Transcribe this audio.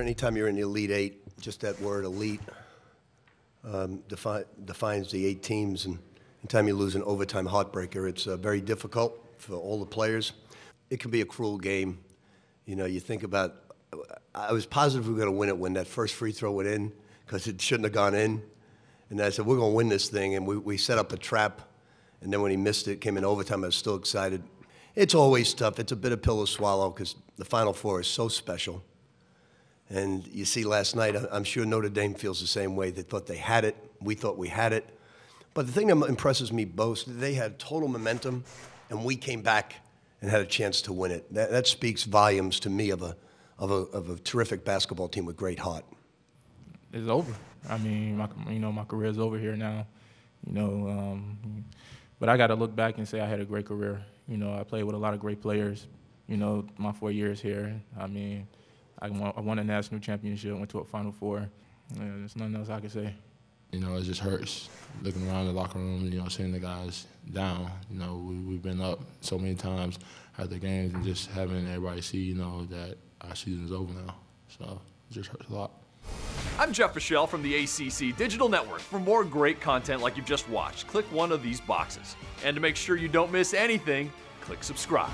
anytime you're in the Elite Eight, just that word elite um, defi- defines the eight teams. And anytime you lose an overtime heartbreaker, it's uh, very difficult for all the players. It can be a cruel game. You know, you think about, I was positive we were going to win it when that first free throw went in because it shouldn't have gone in. And I said, we're going to win this thing. And we, we set up a trap. And then when he missed it, came in overtime, I was still excited. It's always tough. It's a bit of pill to swallow because the Final Four is so special. And you see, last night, I'm sure Notre Dame feels the same way. They thought they had it. We thought we had it. But the thing that impresses me both, they had total momentum, and we came back and had a chance to win it. That, that speaks volumes to me of a, of, a, of a terrific basketball team with great heart. It's over. I mean, my, you know, my career is over here now. You know, um, but I got to look back and say I had a great career. You know, I played with a lot of great players. You know, my four years here. I mean. I won, I won a national championship, went to a Final Four. Yeah, there's nothing else I can say. You know, it just hurts looking around the locker room, you know, seeing the guys down. You know, we, have been up so many times at the games and just having everybody see, you know, that our season's over now. So it just hurts a lot. I'm Jeff Michelle from the ACC Digital Network. For more great content like you've just watched, click one of these boxes. And to make sure you don't miss anything, click subscribe.